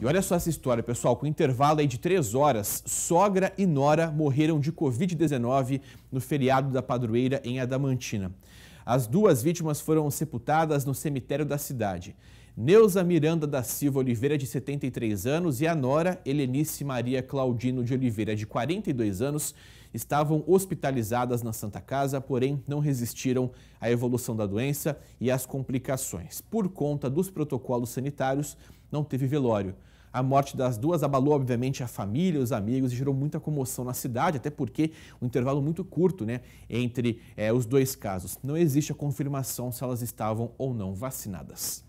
E olha só essa história, pessoal, com intervalo aí de três horas, sogra e nora morreram de Covid-19 no feriado da Padroeira, em Adamantina. As duas vítimas foram sepultadas no cemitério da cidade. Neuza Miranda da Silva Oliveira, de 73 anos, e a nora Helenice Maria Claudino de Oliveira, de 42 anos, estavam hospitalizadas na Santa Casa, porém não resistiram à evolução da doença e às complicações. Por conta dos protocolos sanitários, não teve velório. A morte das duas abalou, obviamente, a família, os amigos e gerou muita comoção na cidade, até porque um intervalo muito curto né, entre é, os dois casos. Não existe a confirmação se elas estavam ou não vacinadas.